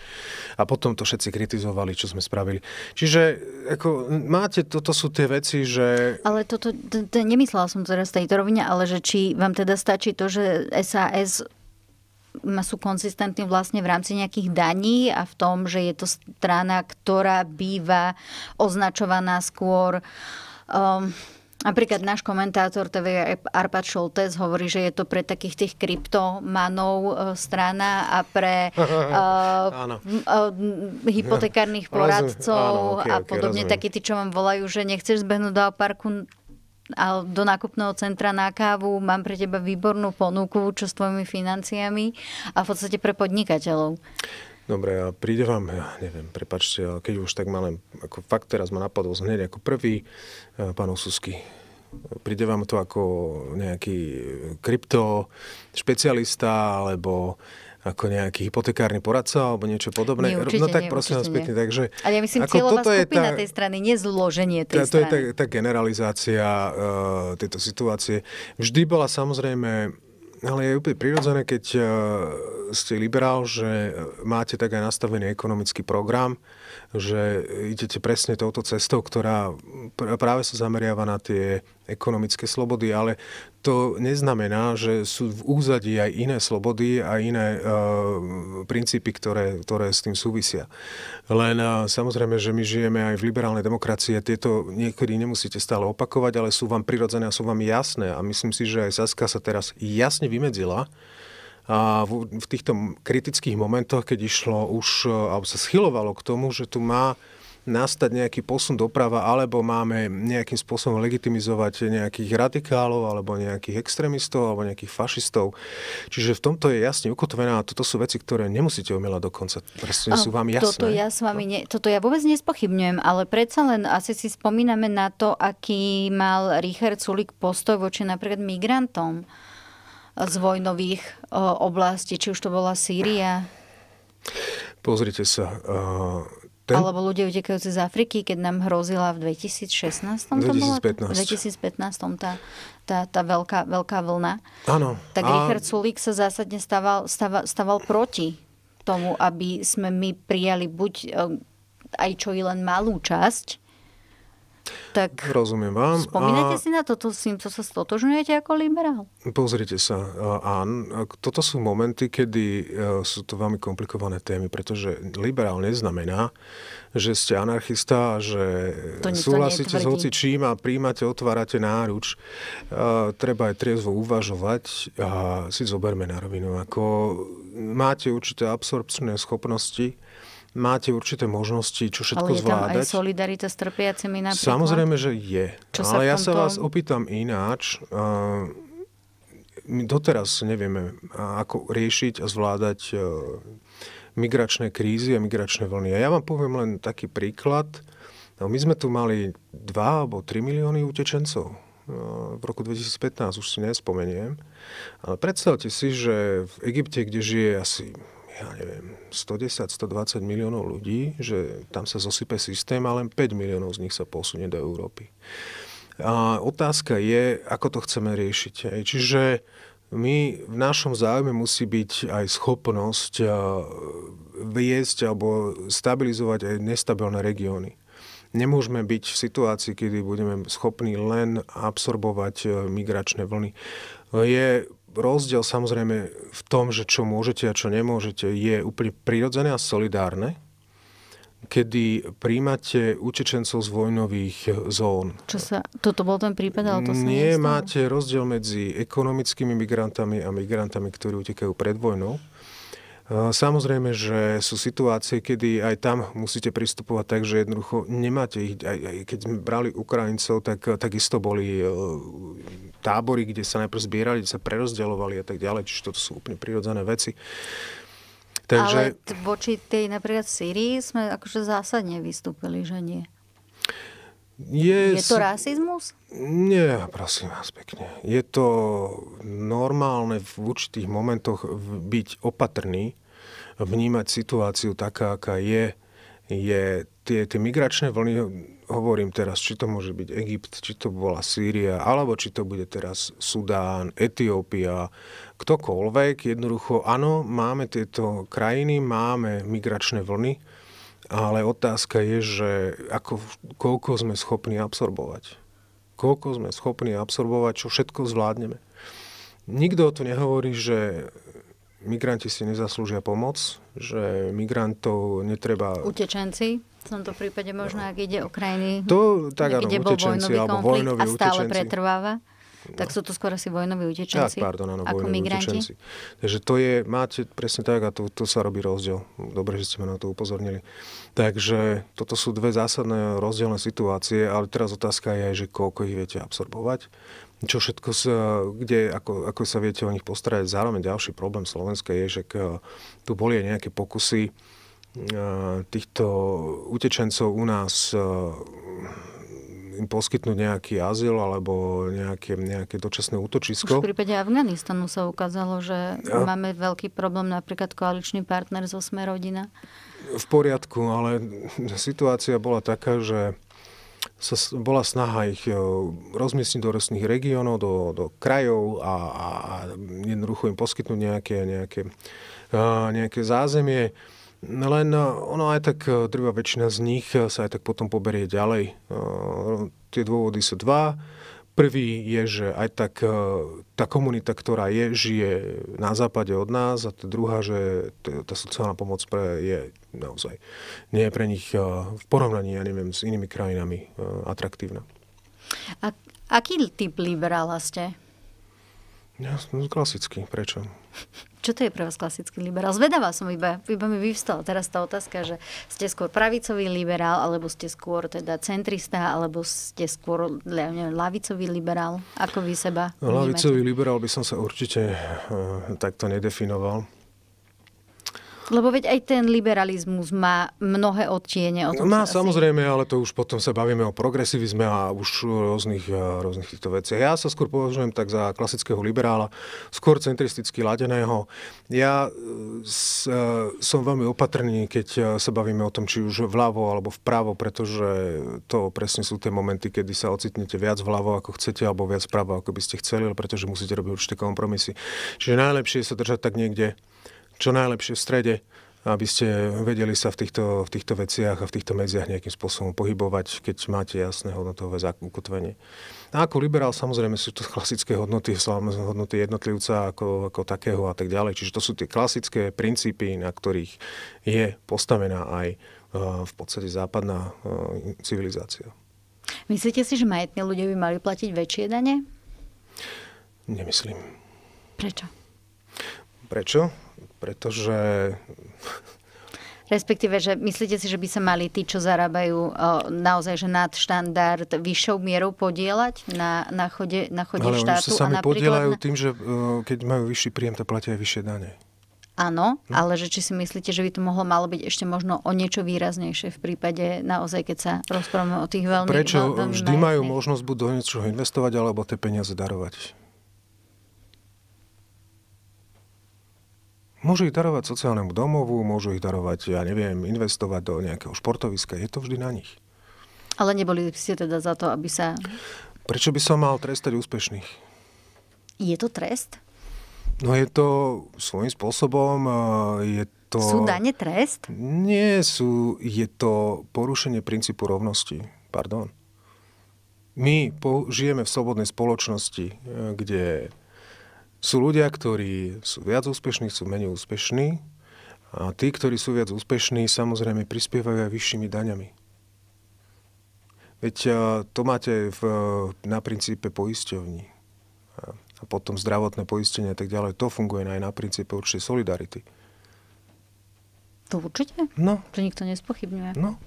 A potom to všetci kritizovali, čo sme spravili. Čiže ako, máte, toto sú tie veci, že... Ale toto, to, to, nemyslela som teraz tejto rovine, ale že či vám teda stačí to, že SAS sú konzistentní vlastne v rámci nejakých daní a v tom, že je to strana, ktorá býva označovaná skôr um, Napríklad náš komentátor TV Arpad Šoltes hovorí, že je to pre takých tých kryptomanov uh, strana a pre uh, uh hypotekárnych poradcov okay, a podobne, okay, takí tí, čo vám volajú, že nechceš zbehnúť do parku, do nákupného centra na kávu, mám pre teba výbornú ponuku, čo s tvojimi financiami a v podstate pre podnikateľov. Dobre, a príde vám, ja neviem, prepačte, ale keď už tak ma ako fakt teraz ma napadol hneď ako prvý, e, pán Osusky, príde vám to ako nejaký krypto špecialista, alebo ako nejaký hypotekárny poradca alebo niečo podobné. Nie, no určite, no tak nie, prosím vás pekne. Takže, Ale ja myslím, ako cieľová toto skupina je tá, tej strany, nie zloženie tej tá, strany. To je tá, tá generalizácia uh, tejto situácie. Vždy bola samozrejme ale je úplne prirodzené, keď eh, ste liberál, že máte tak aj nastavený ekonomický program, že idete presne touto cestou, ktorá práve sa zameriava na tie ekonomické slobody, ale to neznamená, že sú v úzadí aj iné slobody a iné uh, princípy, ktoré, ktoré s tým súvisia. Len uh, samozrejme, že my žijeme aj v liberálnej demokracii a tieto niekedy nemusíte stále opakovať, ale sú vám prirodzené a sú vám jasné. A myslím si, že aj Saska sa teraz jasne vymedzila, a v, v týchto kritických momentoch, keď išlo už, e, alebo sa schylovalo k tomu, že tu má nastať nejaký posun doprava, alebo máme nejakým spôsobom legitimizovať nejakých radikálov, alebo nejakých extrémistov, alebo nejakých fašistov. Čiže v tomto je jasne ukotvená a toto sú veci, ktoré nemusíte umieľať dokonca. Presne sú vám jasné. Toto ja, s vami no. ne, toto ja vôbec nespochybňujem, ale predsa len asi si spomíname na to, aký mal Richard Sulik postoj voči napríklad migrantom z vojnových oblastí, či už to bola Sýria? Pozrite sa, ten... Alebo ľudia utekajúci z Afriky, keď nám hrozila v 2016. 2015. 2015 tá, tá, tá veľká, veľká vlna. Áno. Tak a... Richard Sulík sa zásadne staval, staval, staval proti tomu, aby sme my prijali buď e, aj čo i len malú časť tak Rozumiem vám. Spomínate a... si na toto, s tým, čo sa stotožňujete ako liberál? Pozrite sa, áno. Toto sú momenty, kedy e, sú to veľmi komplikované témy, pretože liberál neznamená, že ste anarchista že súhlasíte s hoci čím a príjmate, otvárate náruč. E, treba aj triezvo uvažovať a si zoberme na rovinu. Ako máte určité absorpčné schopnosti, máte určité možnosti, čo všetko zvládať. Ale je zvládať. tam aj solidarita s trpiacimi napríklad? Samozrejme, že je. Čo Ale sa tomto... ja sa vás opýtam ináč. My doteraz nevieme, ako riešiť a zvládať e, migračné krízy a migračné vlny. A ja vám poviem len taký príklad. No, my sme tu mali 2 alebo 3 milióny utečencov e, v roku 2015, už si nespomeniem. Ale predstavte si, že v Egypte, kde žije asi ja neviem, 110-120 miliónov ľudí, že tam sa zosype systém a len 5 miliónov z nich sa posunie do Európy. A otázka je, ako to chceme riešiť. Čiže my v našom záujme musí byť aj schopnosť viesť alebo stabilizovať aj nestabilné regióny. Nemôžeme byť v situácii, kedy budeme schopní len absorbovať e, migračné vlny. Je rozdiel samozrejme v tom, že čo môžete a čo nemôžete, je úplne prirodzené a solidárne, kedy príjmate utečencov z vojnových eh, zón. Čo sa, toto bol ten prípad, ale to sa Nie, máte rozdiel medzi ekonomickými migrantami a migrantami, ktorí utekajú pred vojnou. Eh, samozrejme, že sú situácie, kedy aj tam musíte pristupovať tak, že jednoducho nemáte ich, aj, aj keď brali Ukrajincov, tak takisto boli eh, tábory, kde sa najprv zbierali, kde sa prerozdeľovali a tak ďalej, čiže toto sú úplne prirodzené veci. Takže... Ale voči tej napríklad Syrii sme akože zásadne vystúpili, že nie. Je, je to rasizmus? Nie, prosím vás pekne. Je to normálne v určitých momentoch byť opatrný, vnímať situáciu taká, aká je. je tie, tie migračné vlny hovorím teraz, či to môže byť Egypt, či to bola Sýria, alebo či to bude teraz Sudán, Etiópia, ktokoľvek. Jednoducho, áno, máme tieto krajiny, máme migračné vlny, ale otázka je, že ako, koľko sme schopní absorbovať. Koľko sme schopní absorbovať, čo všetko zvládneme. Nikto o to nehovorí, že migranti si nezaslúžia pomoc, že migrantov netreba... Utečenci? tomto prípade možno, no. ak ide o krajiny, to, tak, áno, kde bol utečenci, vojnový konflikt a stále utečenci. pretrváva. No. Tak sú to skôr asi vojnoví utečenci. Tak, pardon, áno, ako vojnoví migranti. utečenci. Takže to je, máte presne tak a to, to sa robí rozdiel. Dobre, že ste ma na to upozornili. Takže toto sú dve zásadné rozdielne situácie, ale teraz otázka je, že koľko ich viete absorbovať čo všetko sa, kde, ako, ako sa viete o nich postarať. Zároveň ďalší problém Slovenska je, že k, tu boli aj nejaké pokusy E, týchto utečencov u nás e, im poskytnúť nejaký azyl alebo nejaké, nejaké dočasné útočisko. Už v prípade Afganistanu sa ukázalo, že ja. máme veľký problém napríklad koaličný partner zo Sme rodina. V poriadku, ale situácia bola taká, že sa bola snaha ich e, rozmiestniť do rôznych regiónov, do, do krajov a, a jednoducho im poskytnúť nejaké, nejaké, nejaké zázemie. Len eh, ono aj tak, druhá eh, väčšina z nich eh, sa aj tak potom poberie ďalej. Tie dôvody sú dva. Prvý je, že aj tak tá komunita, ktorá je, žije na západe od nás a tá druhá, že tá sociálna pomoc pre je naozaj nie je pre nich v porovnaní, ja neviem, s inými krajinami atraktívna. A aký typ liberála ste? Ja, klasický, prečo? Čo to je pre vás klasický liberál? Zvedavá som iba, iba mi vyvstala teraz tá otázka, že ste skôr pravicový liberál, alebo ste skôr teda centrista, alebo ste skôr neviem, lavicový liberál? Ako vy seba? No, lavicový liberál by som sa určite uh, takto nedefinoval lebo veď aj ten liberalizmus má mnohé odtiene. O tom má samozrejme, ale to už potom sa bavíme o progresivizme a už e, rôznych, e, rôznych týchto veciach. Ja sa skôr považujem tak za klasického liberála, skôr centristicky ladeného. Ja e, s, som veľmi opatrný, keď sa bavíme o tom, či už vľavo alebo vpravo, pretože to presne sú tie momenty, kedy sa ocitnete viac vľavo, ako chcete, alebo viac vpravo, ako by ste chceli, pretože musíte robiť určité kompromisy. Čiže najlepšie je sa držať tak niekde čo najlepšie v strede, aby ste vedeli sa v týchto, v týchto veciach a v týchto medziach nejakým spôsobom pohybovať, keď máte jasné hodnotové ukotvenie. A ako liberál samozrejme sú to klasické hodnoty, hodnoty jednotlivca ako, ako takého a tak ďalej. Čiže to sú tie klasické princípy, na ktorých je postavená aj e, v podstate západná e, civilizácia. Myslíte si, že majetní ľudia by mali platiť väčšie dane? Nemyslím. Prečo? Prečo? pretože... Respektíve, že myslíte si, že by sa mali tí, čo zarábajú naozaj že nad štandard vyššou mierou podielať na, na chode, na chode Ale štátu? Ale sa sami podielajú na... tým, že keď majú vyšší príjem, to platia aj vyššie dane. Áno, hm? ale že či si myslíte, že by to mohlo malo byť ešte možno o niečo výraznejšie v prípade naozaj, keď sa rozprávame o tých veľmi... Prečo veľmi vždy majú možnosť buď do niečoho investovať, alebo tie peniaze darovať? Môžu ich darovať sociálnemu domovu, môžu ich darovať, ja neviem, investovať do nejakého športoviska. Je to vždy na nich. Ale neboli ste teda za to, aby sa... Prečo by som mal trestať úspešných? Je to trest? No je to svojím spôsobom, je to... Sú dane trest? Nie sú, je to porušenie princípu rovnosti. Pardon. My žijeme v slobodnej spoločnosti, e, kde sú ľudia, ktorí sú viac úspešní, sú menej úspešní a tí, ktorí sú viac úspešní, samozrejme prispievajú aj vyššími daňami. Veď e, to máte v, e, na princípe poisťovní a potom zdravotné poistenie a tak ďalej. To funguje aj na princípe určitej solidarity. To určite? No. To nikto nespochybňuje. No.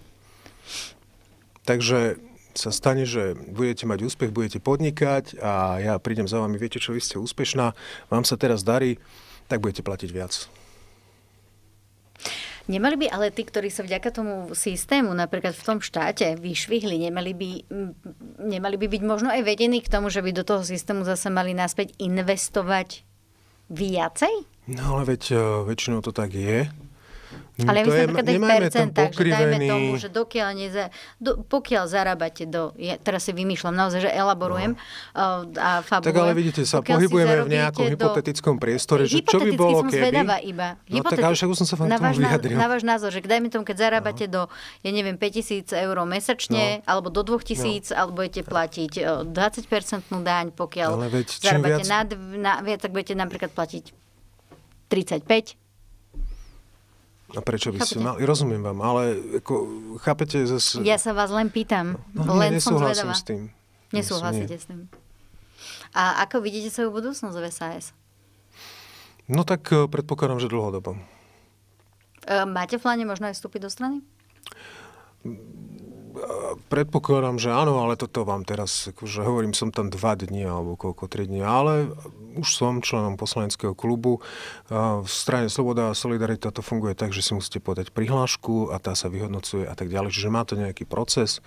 Takže sa stane, že budete mať úspech, budete podnikať a ja prídem za vami, viete čo, vy ste úspešná, vám sa teraz darí, tak budete platiť viac. Nemali by ale tí, ktorí sa vďaka tomu systému napríklad v tom štáte vyšvihli, nemali by, nemali by byť možno aj vedení k tomu, že by do toho systému zase mali naspäť investovať viacej? No ale veď eh, väčšinou to tak je. No, ale my sme napríklad v percentách, že dajme tomu, že dokiaľ, neza, do, pokiaľ zarábate do, ja teraz si vymýšľam, naozaj, že elaborujem no. Eh, a fabulujem. Tak ale vidíte, sa pohybujeme v nejakom do, hypotetickom priestore, že čo by bolo som iba. No tak ale však už som sa vám na váš, vyjadril. Na váš názor, že dajme tomu, keď zarábate no. do, ja neviem, 5000 eur mesačne, no. alebo do 2000, no. alebo budete platiť 20% eh, daň, pokiaľ no, zarábate viac... na, na viac, tak budete napríklad platiť 35, a prečo by ste mali? Rozumiem vám, ale ako, chápete zase... Ja sa vás len pýtam. No, no len nie, som zvedavá. s tým. Nesúhlasíte nie. s tým. A ako vidíte svoju budúcnosť v SAS? No tak eh, predpokladám, že dlhodobo. E, máte v pláne možno aj vstúpiť do strany? Mm, predpokladám, že áno, ale toto vám teraz, akože hovorím, som tam dva dni alebo koľko, tri dni, ale už som členom poslaneckého klubu. V strane Sloboda a Solidarita to funguje tak, že si musíte podať prihlášku a tá sa vyhodnocuje a tak ďalej. Čiže má to nejaký proces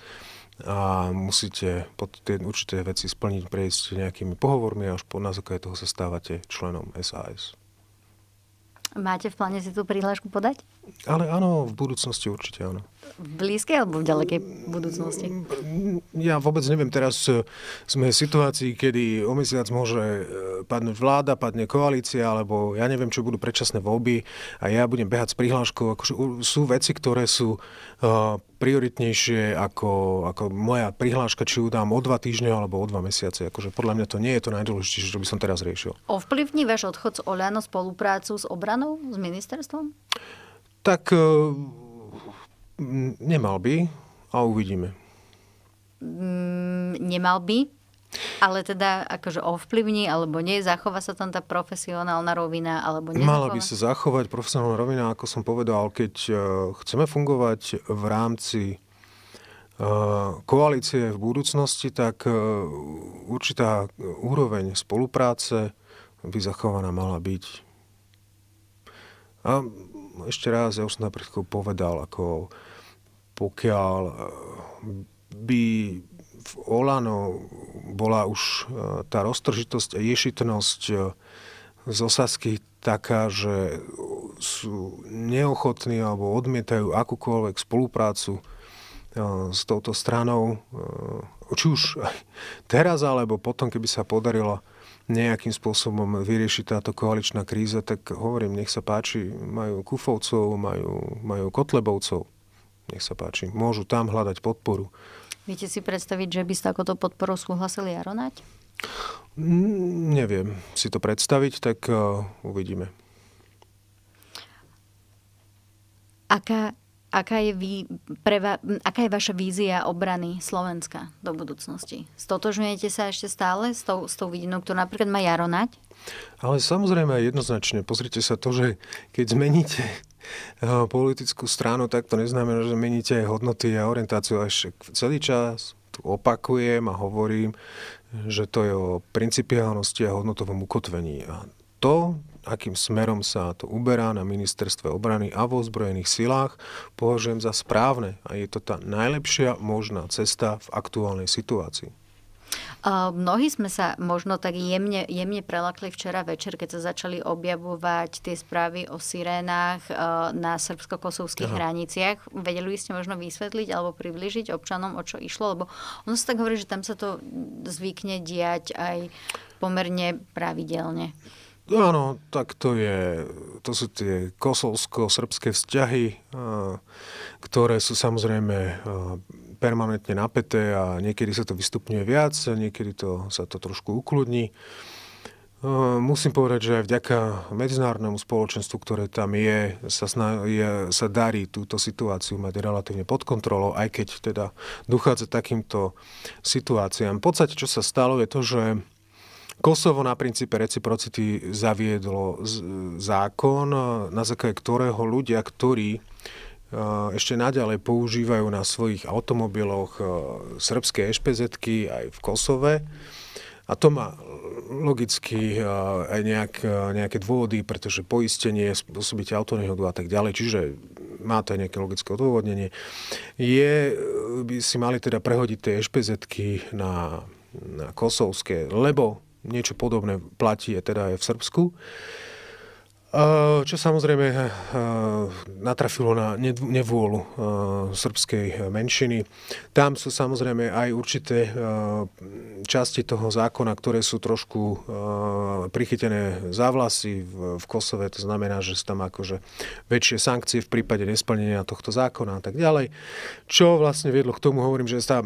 a musíte pod tie určité veci splniť, prejsť nejakými pohovormi a až po na základe toho sa stávate členom SAS. Máte v pláne si tú prihlášku podať? Ale áno, v budúcnosti určite áno v blízkej alebo v ďalekej budúcnosti? Ja vôbec neviem. Teraz e, sme v situácii, kedy o mesiac môže e, padnúť vláda, padne koalícia, alebo ja neviem, čo budú predčasné voľby a ja budem behať s prihláškou. Akože sú veci, ktoré sú e, prioritnejšie ako, ako moja prihláška, či ju dám o dva týždne alebo o dva mesiace. Akože podľa mňa to nie je to najdôležitejšie, čo by som teraz riešil. Ovplyvní váš odchod z Oliano spoluprácu s obranou, s ministerstvom? Tak Mm, nemal by a uvidíme. Mm, nemal by, ale teda akože ovplyvní alebo nie, zachová sa tam tá profesionálna rovina alebo nie. Mala by sa zachovať profesionálna rovina, ako som povedal, keď e, chceme fungovať v rámci e, koalície v budúcnosti, tak e, určitá úroveň spolupráce by zachovaná mala byť. A ešte raz, ja už som napríklad povedal, ako pokiaľ eh, by v Olano bola už eh, tá roztržitosť a ješitnosť eh, z Osasky taká, že sú neochotní alebo odmietajú akúkoľvek spoluprácu s touto stranou, či už teraz alebo potom, keby sa podarilo nejakým spôsobom vyrieši táto koaličná kríza, tak hovorím, nech sa páči, majú Kufovcov, majú, majú Kotlebovcov, nech sa páči, môžu tam hľadať podporu. Viete si predstaviť, že by s takouto podporou súhlasili a Mm, neviem si to predstaviť, tak uh, uvidíme. Aká aká je, vy, pre aká je vaša vízia obrany Slovenska do budúcnosti? Stotožňujete sa ešte stále s tou, s tou vidinou, ktorú napríklad má Jaronať? Ale samozrejme aj jednoznačne. Pozrite sa to, že keď zmeníte eh, politickú stranu, tak to neznamená, že zmeníte aj hodnoty a orientáciu. Až celý čas tu opakujem a hovorím, že to je o principiálnosti a hodnotovom ukotvení. A to akým smerom sa to uberá na ministerstve obrany a vo zbrojených silách, považujem za správne a je to tá najlepšia možná cesta v aktuálnej situácii. Mnohí sme sa možno tak jemne, jemne prelakli včera večer, keď sa začali objavovať tie správy o sirénách e, na srbsko-kosovských Aha. hraniciach. Vedeli by ste možno vysvetliť alebo približiť občanom, o čo išlo? Lebo ono sa tak hovorí, že tam sa to zvykne diať aj pomerne pravidelne. Áno, tak to, je, to sú tie kosovsko-srbské vzťahy, ktoré sú samozrejme permanentne napäté a niekedy sa to vystupňuje viac, a niekedy to, sa to trošku ukludní. Musím povedať, že aj vďaka medzinárodnému spoločenstvu, ktoré tam je, sa, sna- je, sa darí túto situáciu mať relatívne pod kontrolou, aj keď teda dochádza takýmto situáciám. V podstate, čo sa stalo, je to, že Kosovo na princípe reciprocity zaviedlo zákon, na základe ktorého ľudia, ktorí e, ešte naďalej používajú na svojich automobiloch e, srbské ešpezetky aj v Kosove. A to má logicky e, aj nejak, nejaké dôvody, pretože poistenie, spôsobite autonehodu a tak ďalej, čiže má to aj nejaké logické odôvodnenie. Je, by si mali teda prehodiť tie ešpezetky na, na kosovské, lebo Niečo podobné platí teda je teda aj v Srbsku. Čo samozrejme e, natrafilo na nevôľu e, srbskej menšiny. Tam sú samozrejme aj určité e, časti toho zákona, ktoré sú trošku prichytené za vlasy v Kosove. To znamená, že sú tam akože väčšie sankcie v prípade nesplnenia tohto zákona a tak ďalej. Čo vlastne viedlo k tomu, hovorím, že sa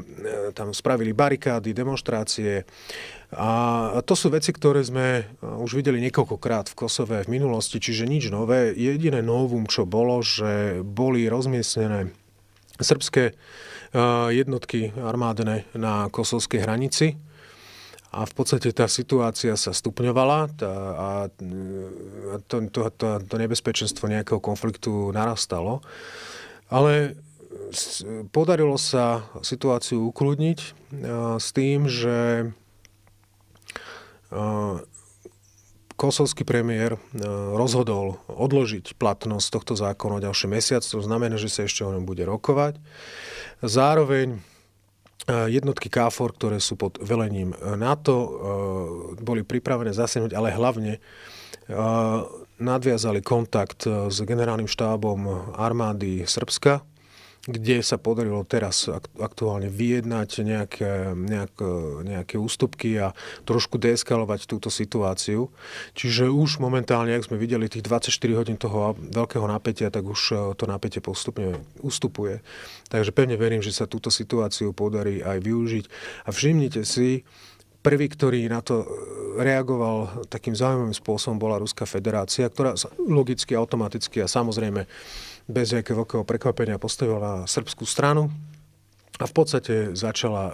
tam spravili barikády, demonstrácie a to sú veci, ktoré sme e, už videli niekoľkokrát v Kosove v minulosti, čiže nič nové. Jediné novum, čo bolo, že boli rozmiestnené srbské e, jednotky armádne na kosovskej hranici. A v podstate tá situácia sa stupňovala tá, a e, to, to, to, to nebezpečenstvo nejakého konfliktu narastalo. Ale podarilo sa situáciu ukludniť s tým, že kosovský premiér e, rozhodol odložiť platnosť tohto zákona o ďalší mesiac, to znamená, že sa ešte o ňom bude rokovať. Zároveň e, jednotky KFOR, ktoré sú pod velením e, NATO, boli pripravené zasiahnuť, ale hlavne nadviazali kontakt s generálnym štábom armády Srbska, kde sa podarilo teraz aktuálne vyjednať nejaké, nejak, e, nejaké ústupky a trošku deeskalovať túto situáciu. Čiže už momentálne, ak sme videli tých 24 hodín toho veľkého napätia, tak už e, to napätie postupne ustupuje. Takže pevne verím, že sa túto situáciu podarí aj využiť. A všimnite si, prvý, ktorý na to e, reagoval takým zaujímavým spôsobom, bola Ruská federácia, ktorá logicky, automaticky a samozrejme bez nejakého veľkého prekvapenia postavil na srbskú stranu a v podstate začala e,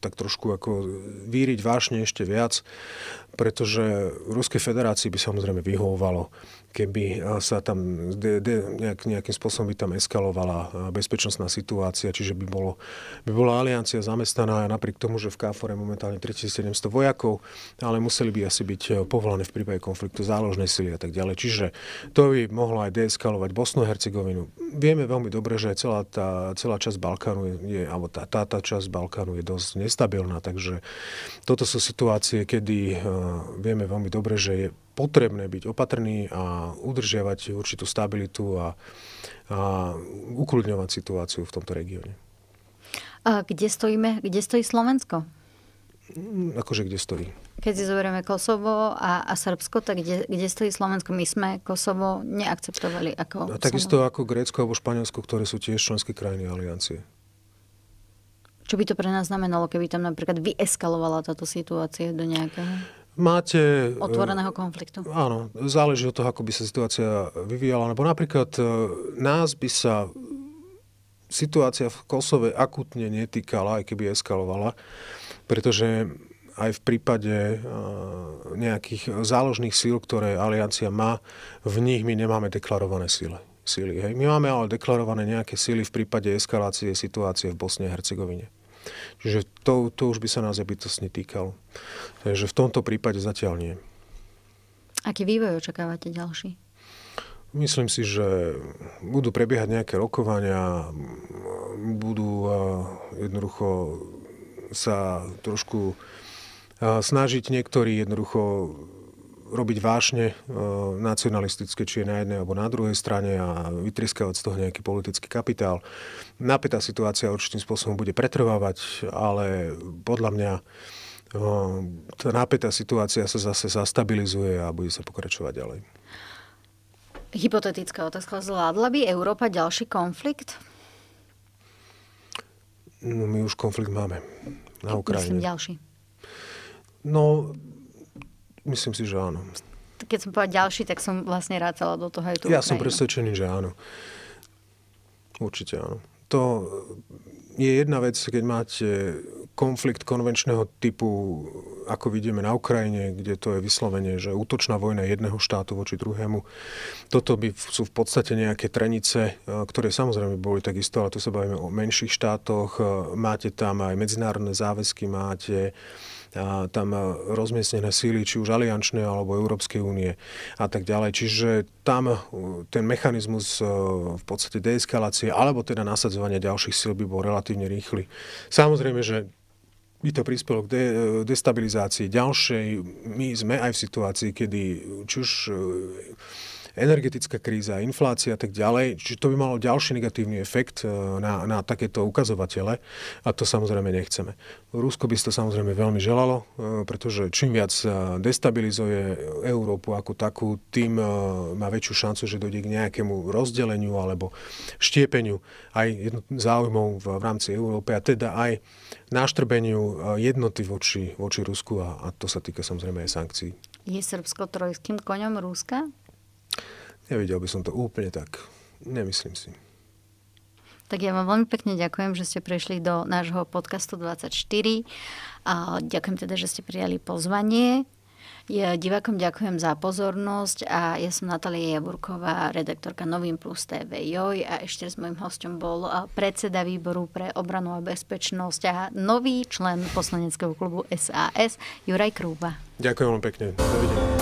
tak trošku ako víriť vášne ešte viac pretože Ruskej federácii by samozrejme vyhovovalo, keby eh, sa tam de, de, nejak, nejakým spôsobom by tam eskalovala eh, bezpečnostná situácia, čiže by, bolo, by bola aliancia zamestnaná napriek tomu, že v KFOR je momentálne 3700 vojakov, ale museli by asi byť eh, povolané v prípade konfliktu záložnej sily a tak ďalej. Čiže to by mohlo aj deeskalovať Bosnu a Hercegovinu. Vieme veľmi dobre, že celá tá celá časť Balkánu je, alebo tá, tá, tá časť Balkánu je dosť nestabilná, takže toto sú situácie, kedy vieme veľmi dobre, že je potrebné byť opatrný a udržiavať určitú stabilitu a, a ukludňovať situáciu v tomto regióne. A kde stojíme? Kde stojí Slovensko? Mm, akože kde stojí? Keď si zoberieme Kosovo a, a Srbsko, tak kde, kde stojí Slovensko? My sme Kosovo neakceptovali ako... A takisto ako Grécko alebo Španielsko, ktoré sú tiež členské krajiny aliancie. Čo by to pre nás znamenalo, keby tam napríklad vyeskalovala táto situácia do nejakého? máte... E, Otvoreného konfliktu. Áno, záleží od toho, ako by sa situácia vyvíjala. Lebo napríklad e, nás by sa situácia v Kosove akutne netýkala, aj keby eskalovala, pretože aj v prípade e, nejakých záložných síl, ktoré aliancia má, v nich my nemáme deklarované síle. síly hej. My máme ale deklarované nejaké síly v prípade eskalácie situácie v Bosne a Hercegovine. Čiže to, to už by sa naozaj bytostne týkalo. Takže v tomto prípade zatiaľ nie. Aký vývoj očakávate ďalší? Myslím si, že budú prebiehať nejaké rokovania, budú jednoducho sa trošku snažiť niektorí jednoducho robiť vášne e, nacionalistické, či je na jednej alebo na druhej strane a vytriskávať z toho nejaký politický kapitál. Napätá situácia určitým spôsobom bude pretrvávať, ale podľa mňa e, tá napätá situácia sa zase zastabilizuje a bude sa pokračovať ďalej. Hypotetická otázka. Zvládla by Európa ďalší konflikt? No, my už konflikt máme na Ukrajine. Myslím ďalší. No, Myslím si, že áno. Keď som povedal ďalší, tak som vlastne rácala do toho aj tú Ja Ukrajinu. som presvedčený, že áno. Určite áno. To je jedna vec, keď máte konflikt konvenčného typu ako vidíme na Ukrajine, kde to je vyslovene, že útočná vojna jedného štátu voči druhému. Toto by sú v podstate nejaké trenice, e, ktoré samozrejme boli takisto, ale tu sa bavíme o menších štátoch. E, máte tam aj medzinárodné záväzky, máte e, tam rozmiestnené síly, či už aliančné alebo Európskej únie a tak ďalej. Čiže tam ten mechanizmus v podstate deeskalácie alebo teda nasadzovania ďalších síl by bol relatívne rýchly. Samozrejme, že by to prispelo k de, destabilizácii ďalšej. My sme aj v situácii, kedy či už energetická kríza, inflácia a tak ďalej. Čiže to by malo ďalší negatívny efekt e, na, na takéto ukazovatele a to samozrejme nechceme. Rusko by si to samozrejme veľmi želalo, e, pretože čím viac e, destabilizuje Európu ako takú, tým má väčšiu šancu, že dojde k nejakému rozdeleniu alebo štiepeniu aj záujmov v, v rámci Európy a teda aj náštrbeniu jednoty voči, voči Rusku a, a to sa týka samozrejme aj sankcií. Je Srbsko trojským koňom Ruska? Nevidel by som to úplne tak. Nemyslím si. Tak ja vám veľmi pekne ďakujem, že ste prišli do nášho podcastu 24. A ďakujem teda, že ste prijali pozvanie. Ja divákom ďakujem za pozornosť a ja som Natália Jaburková, redaktorka Novým Plus TV Joj a ešte s môjim hostom bol predseda výboru pre obranu a bezpečnosť a nový člen poslaneckého klubu SAS Juraj Krúba. Ďakujem veľmi pekne. Dovidenia.